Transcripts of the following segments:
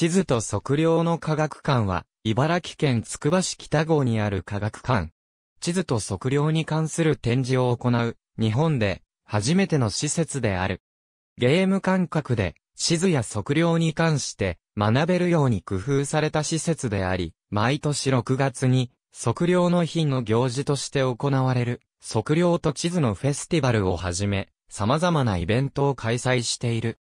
地図と測量の科学館は、茨城県つくば市北郷にある科学館。地図と測量に関する展示を行う、日本で、初めての施設である。ゲーム感覚で、地図や測量に関して、学べるように工夫された施設であり、毎年6月に、測量の日の行事として行われる、測量と地図のフェスティバルをはじめ、様々なイベントを開催している。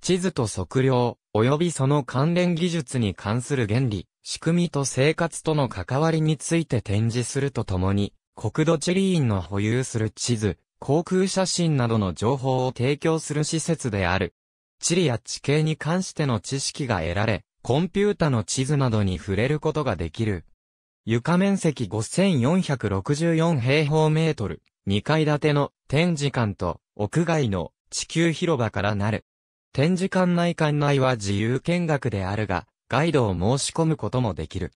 地図と測量、及びその関連技術に関する原理、仕組みと生活との関わりについて展示するとともに、国土地理院の保有する地図、航空写真などの情報を提供する施設である。地理や地形に関しての知識が得られ、コンピュータの地図などに触れることができる。床面積5464平方メートル、2階建ての展示館と屋外の地球広場からなる。展示館内館内は自由見学であるが、ガイドを申し込むこともできる。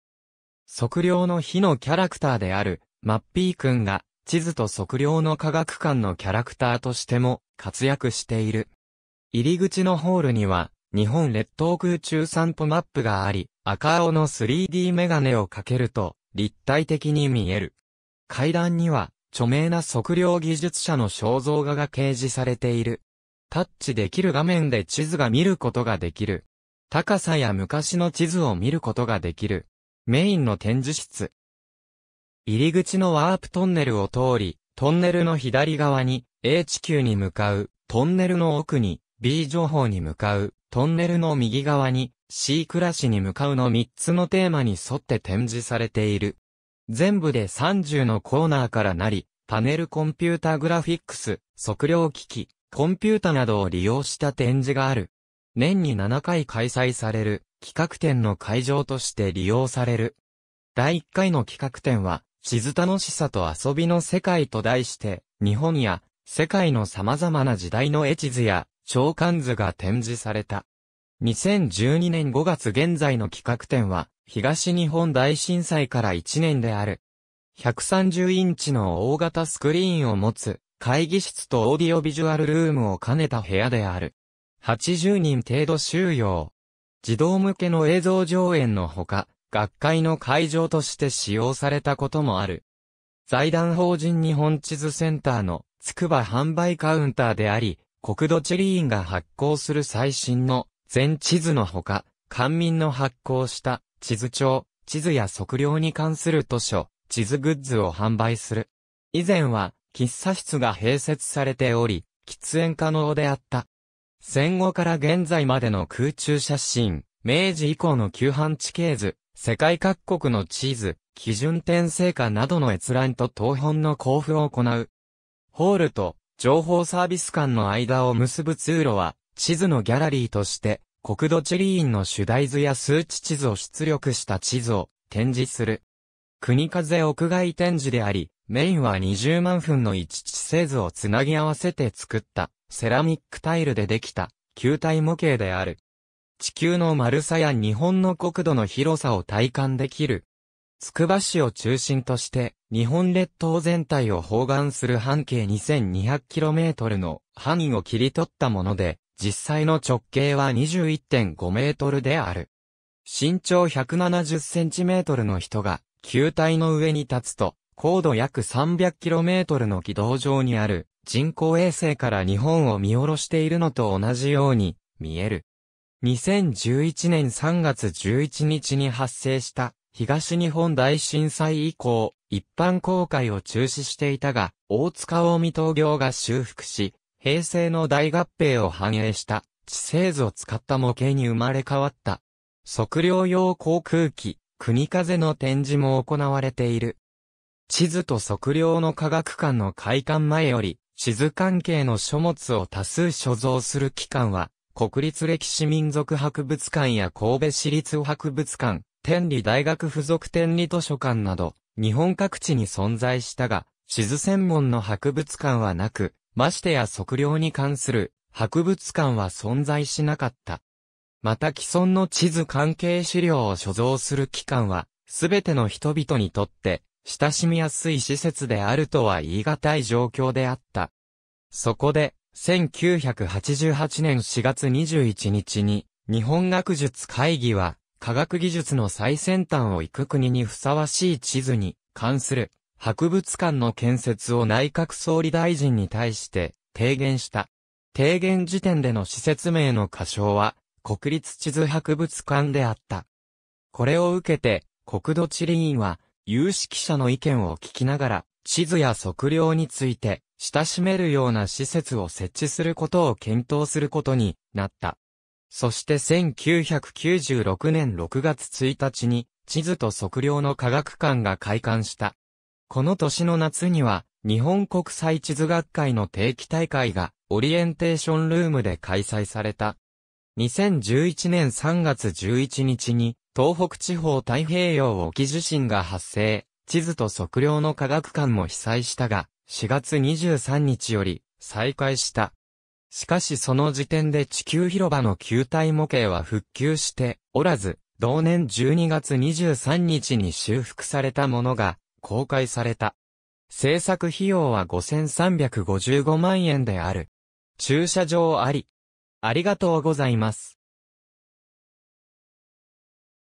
測量の日のキャラクターである、マッピーくんが、地図と測量の科学館のキャラクターとしても活躍している。入り口のホールには、日本列島空中散歩マップがあり、赤青の 3D メガネをかけると、立体的に見える。階段には、著名な測量技術者の肖像画が掲示されている。タッチできる画面で地図が見ることができる。高さや昔の地図を見ることができる。メインの展示室。入り口のワープトンネルを通り、トンネルの左側に A 地球に向かう、トンネルの奥に B 情報に向かう、トンネルの右側に C 暮らしに向かうの3つのテーマに沿って展示されている。全部で30のコーナーからなり、パネルコンピュータグラフィックス、測量機器、コンピュータなどを利用した展示がある。年に7回開催される企画展の会場として利用される。第1回の企画展は、地図楽しさと遊びの世界と題して、日本や世界の様々な時代の絵地図や長官図が展示された。2012年5月現在の企画展は、東日本大震災から1年である。130インチの大型スクリーンを持つ、会議室とオーディオビジュアルルームを兼ねた部屋である。80人程度収容。児童向けの映像上演のほか、学会の会場として使用されたこともある。財団法人日本地図センターの筑波販売カウンターであり、国土地理院が発行する最新の全地図のほか、官民の発行した地図帳、地図や測量に関する図書、地図グッズを販売する。以前は喫茶室が併設されており、喫煙可能であった。戦後から現在までの空中写真、明治以降の旧半地形図、世界各国の地図、基準点成果などの閲覧と東本の交付を行う。ホールと情報サービス間の間を結ぶ通路は、地図のギャラリーとして、国土地理院の主題図や数値地図を出力した地図を展示する。国風屋外展示であり、メインは20万分の1地製図をつなぎ合わせて作った、セラミックタイルでできた、球体模型である。地球の丸さや日本の国土の広さを体感できる。つくば市を中心として、日本列島全体を包含する半径 2200km の範囲を切り取ったもので、実際の直径は21.5メートルである。身長 170cm の人が球体の上に立つと、高度約 300km の軌道上にある人工衛星から日本を見下ろしているのと同じように見える。2011年3月11日に発生した東日本大震災以降、一般公開を中止していたが、大塚大見東業が修復し、平成の大合併を反映した地政図を使った模型に生まれ変わった。測量用航空機、国風の展示も行われている。地図と測量の科学館の開館前より、地図関係の書物を多数所蔵する機関は、国立歴史民族博物館や神戸市立博物館、天理大学附属天理図書館など、日本各地に存在したが、地図専門の博物館はなく、ましてや測量に関する博物館は存在しなかった。また既存の地図関係資料を所蔵する機関は、すべての人々にとって、親しみやすい施設であるとは言い難い状況であった。そこで、1988年4月21日に、日本学術会議は、科学技術の最先端を行く国にふさわしい地図に関する博物館の建設を内閣総理大臣に対して提言した。提言時点での施設名の過小は国立地図博物館であった。これを受けて、国土地理院は、有識者の意見を聞きながら、地図や測量について、親しめるような施設を設置することを検討することになった。そして1996年6月1日に、地図と測量の科学館が開館した。この年の夏には、日本国際地図学会の定期大会が、オリエンテーションルームで開催された。2011年3月11日に、東北地方太平洋沖地震が発生、地図と測量の科学館も被災したが、4月23日より再開した。しかしその時点で地球広場の球体模型は復旧しておらず、同年12月23日に修復されたものが公開された。制作費用は5355万円である。駐車場あり、ありがとうございます。